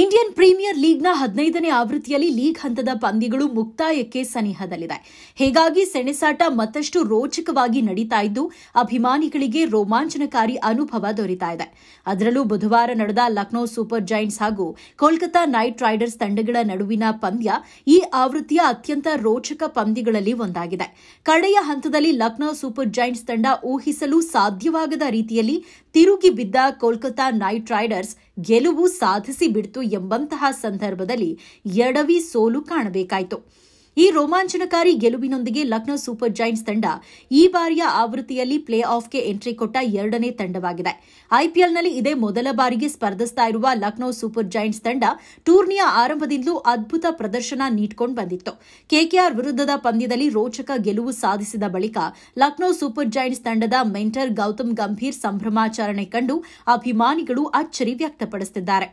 Indian premier ಲೀಗ್ನ ಹದಿನೈದನೇ ಆವೃತ್ತಿಯಲ್ಲಿ league ಹಂತದ ಪಂದ್ಯಗಳು ಮುಕ್ತಾಯಕ್ಕೆ ಸನಿಹದಲ್ಲಿದೆ ಹೀಗಾಗಿ ಸೆಣೆಸಾಟ ಮತ್ತಷ್ಟು ರೋಚಕವಾಗಿ ನಡೀತಾ ಇದ್ದು ಅಭಿಮಾನಿಗಳಿಗೆ ರೋಮಾಂಚನಕಾರಿ ಅನುಭವ ದೊರೀತಾ ಇದೆ ಅದರಲ್ಲೂ ಬುಧವಾರ ನಡೆದ ಲಕ್ನೋ ಸೂಪರ್ ಜೈಂಟ್ಸ್ ಹಾಗೂ ಕೋಲ್ಕತಾ ನೈಟ್ ರೈಡರ್ಸ್ ತಂಡಗಳ ನಡುವಿನ ಪಂದ್ಯ ಈ ಆವೃತ್ತಿಯ ಅತ್ಯಂತ ರೋಚಕ ಪಂದ್ಯಗಳಲ್ಲಿ ಒಂದಾಗಿದೆ ಕಡೆಯ ಹಂತದಲ್ಲಿ ಲಕ್ನೋ ಸೂಪರ್ ಜೈಂಟ್ಸ್ ತಂಡ ಊಹಿಸಲು ಸಾಧ್ಯವಾಗದ ರೀತಿಯಲ್ಲಿ ತಿರುಗಿ ಬಿದ್ದ ಕೋಲ್ಕತಾ ನೈಟ್ ರೈಡರ್ಸ್ ಗೆಲುವು ಸಾಧಿಸಿ ಬಿಡ್ತು ಎಂಬಂತಹ ಸಂದರ್ಭದಲ್ಲಿ ಎಡವಿ ಸೋಲು ಕಾಣಬೇಕಾಯಿತು ಈ ರೋಮಾಂಚನಕಾರಿ ಗೆಲುವಿನೊಂದಿಗೆ ಲಕ್ನೋ ಸೂಪರ್ ಜೈಂಟ್ಸ್ ತಂಡ ಈ ಬಾರಿಯ ಆವೃತ್ತಿಯಲ್ಲಿ ಪ್ಲೇ ಆಫ್ಗೆ ಎಂಟ್ರಿ ಕೊಟ್ಟ ಎರಡನೇ ತಂಡವಾಗಿದೆ ಐಪಿಎಲ್ನಲ್ಲಿ ಇದೇ ಮೊದಲ ಬಾರಿಗೆ ಸ್ಪರ್ಧಿಸ್ತಾ ಇರುವ ಲಕ್ನೋ ಸೂಪರ್ ಜೈಂಟ್ಸ್ ತಂಡ ಟೂರ್ನಿಯ ಆರಂಭದಿಂದಲೂ ಅದ್ಭುತ ಪ್ರದರ್ಶನ ನೀಡಿಕೊಂಡು ಬಂದಿತ್ತು ಕೆಕೆಆರ್ ವಿರುದ್ಧದ ಪಂದ್ಯದಲ್ಲಿ ರೋಚಕ ಗೆಲುವು ಸಾಧಿಸಿದ ಬಳಿಕ ಲಕ್ನೋ ಸೂಪರ್ ಜೈಂಟ್ಸ್ ತಂಡದ ಮೆಂಟರ್ ಗೌತಮ್ ಗಂಭೀರ್ ಸಂಭ್ರಮಾಚರಣೆ ಕಂಡು ಅಭಿಮಾನಿಗಳು ಅಚ್ಚರಿ ವ್ಯಕ್ತಪಡಿಸಿದ್ದಾರೆ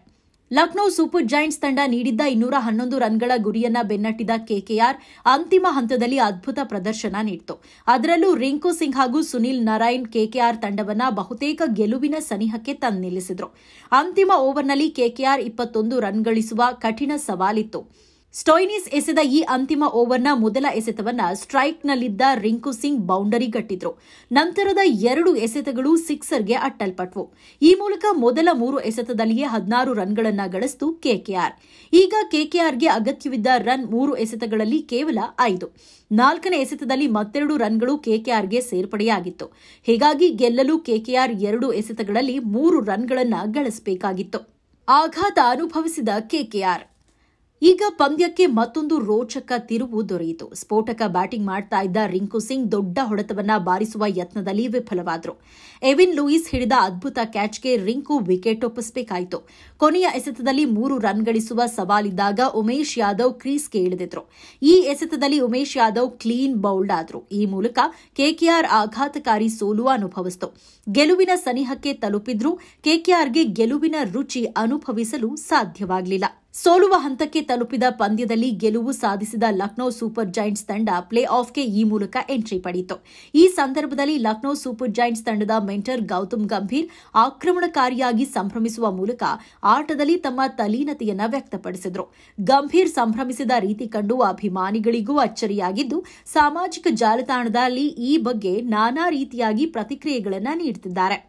ಲಕ್ನೋ ಸೂಪರ್ ಜೈಂಟ್ಸ್ ತಂಡ ನೀಡಿದ್ದ ಇನ್ನೂರ ಹನ್ನೊಂದು ರನ್ಗಳ ಗುರಿಯನ್ನ ಬೆನ್ನಟ್ಟಿದ ಕೆಕೆಆರ್ ಅಂತಿಮ ಹಂತದಲ್ಲಿ ಅದ್ಭುತ ಪ್ರದರ್ಶನ ನೀಡಿತು ಅದರಲ್ಲೂ ರಿಂಕು ಸಿಂಗ್ ಹಾಗೂ ಸುನಿಲ್ ನಾರಾಯಣ್ ಕೆಕೆಆರ್ ತಂಡವನ್ನ ಬಹುತೇಕ ಗೆಲುವಿನ ಸನಿಹಕ್ಕೆ ತಂದು ನಿಲ್ಲಿಸಿದ್ರು ಅಂತಿಮ ಓವರ್ನಲ್ಲಿ ಕೆಕೆಆರ್ ಇಪ್ಪತ್ತೊಂದು ರನ್ ಗಳಿಸುವ ಕಠಿಣ ಸವಾಲಿತ್ತು ಸ್ಟೋಯ್ನಿಸ್ ಎಸೆದ ಈ ಅಂತಿಮ ಓವರ್ನ ಮೊದಲ ಎಸೆತವನ್ನ ಸ್ಟ್ರೈಕ್ನಲ್ಲಿದ್ದ ರಿಂಕು ಸಿಂಗ್ ಬೌಂಡರಿ ಕಟ್ಟಿದ್ರು ನಂತರದ ಎರಡು ಎಸೆತಗಳು ಸಿಕ್ಸರ್ಗೆ ಅಟ್ಟಲ್ಪಟ್ವು ಈ ಮೂಲಕ ಮೊದಲ ಮೂರು ಎಸೆತದಲ್ಲಿಯೇ ಹದಿನಾರು ರನ್ಗಳನ್ನ ಗಳಿಸಿತು ಕೆಕೆಆರ್ ಈಗ ಕೆಕೆಆರ್ಗೆ ಅಗತ್ಯವಿದ್ದ ರನ್ ಮೂರು ಎಸೆತಗಳಲ್ಲಿ ಕೇವಲ ಐದು ನಾಲ್ಕನೇ ಎಸೆತದಲ್ಲಿ ಮತ್ತೆರಡು ರನ್ಗಳು ಕೆಕೆಆರ್ಗೆ ಸೇರ್ಪಡೆಯಾಗಿತ್ತು ಹೀಗಾಗಿ ಗೆಲ್ಲಲು ಕೆಕೆಆರ್ ಎರಡು ಎಸೆತಗಳಲ್ಲಿ ಮೂರು ರನ್ಗಳನ್ನ ಗಳಿಸಬೇಕಾಗಿತ್ತು ಆಘಾತ ಅನುಭವಿಸಿದ ಕೆಕೆಆರ್ ಈಗ ಪಂದ್ಯಕ್ಕೆ ಮತ್ತೊಂದು ರೋಚಕ ತಿರುವು ದೊರೆಯಿತು ಸ್ಫೋಟಕ ಬ್ಯಾಟಿಂಗ್ ಮಾಡ್ತಾ ಇದ್ದ ರಿಂಕು ಸಿಂಗ್ ದೊಡ್ಡ ಹೊಡೆತವನ್ನ ಬಾರಿಸುವ ಯತ್ನದಲ್ಲಿ ವಿಫಲವಾದರು ಎವಿನ್ ಲೂಯಿಸ್ ಹಿಡಿದ ಅದ್ಭುತ ಕ್ಯಾಚ್ಗೆ ರಿಂಕು ವಿಕೆಟ್ ಒಪ್ಪಿಸಬೇಕಾಯಿತು ಕೊನೆಯ ಎಸೆತದಲ್ಲಿ ಮೂರು ರನ್ ಗಳಿಸುವ ಸವಾಲಿದ್ದಾಗ ಉಮೇಶ್ ಯಾದವ್ ಕ್ರೀಸ್ಗೆ ಇಳಿದಿದ್ರು ಈ ಎಸೆತದಲ್ಲಿ ಉಮೇಶ್ ಯಾದವ್ ಕ್ಲೀನ್ ಬೌಲ್ಡ್ ಆದರು ಈ ಮೂಲಕ ಕೆಕೆಆರ್ ಆಘಾತಕಾರಿ ಸೋಲು ಅನುಭವಿಸಿತು ಗೆಲುವಿನ ಸನಿಹಕ್ಕೆ ತಲುಪಿದ್ರೂ ಕೆಕೆಆರ್ಗೆ ಗೆಲುವಿನ ರುಚಿ ಅನುಭವಿಸಲು ಸಾಧ್ಯವಾಗಲಿಲ್ಲ ಸೋಲುವ ಹಂತಕ್ಕೆ ತಲುಪಿದ ಪಂದ್ಯದಲ್ಲಿ ಗೆಲುವು ಸಾಧಿಸಿದ ಲಕ್ನೋ ಸೂಪರ್ ಜೈಂಟ್ಸ್ ತಂಡ ಪ್ಲೇ ಆಫ್ಗೆ ಈ ಮೂಲಕ ಎಂಟ್ರಿ ಪಡೆಯಿತು ಈ ಸಂದರ್ಭದಲ್ಲಿ ಲಕ್ನೋ ಸೂಪರ್ ಜೈಂಟ್ಸ್ ತಂಡದ ಮೆಂಟರ್ ಗೌತಮ್ ಗಂಭೀರ್ ಆಕ್ರಮಣಕಾರಿಯಾಗಿ ಸಂಭ್ರಮಿಸುವ ಮೂಲಕ ಆಟದಲ್ಲಿ ತಮ್ಮ ತಲೀನತೆಯನ್ನು ವ್ಯಕ್ತಪಡಿಸಿದರು ಗಂಭೀರ್ ಸಂಭ್ರಮಿಸಿದ ರೀತಿ ಕಂಡು ಅಭಿಮಾನಿಗಳಿಗೂ ಅಚ್ಚರಿಯಾಗಿದ್ದು ಸಾಮಾಜಿಕ ಜಾಲತಾಣದಲ್ಲಿ ಈ ಬಗ್ಗೆ ನಾನಾ ರೀತಿಯಾಗಿ ಪ್ರತಿಕ್ರಿಯೆಗಳನ್ನು ನೀಡುತ್ತಿದ್ದಾರೆ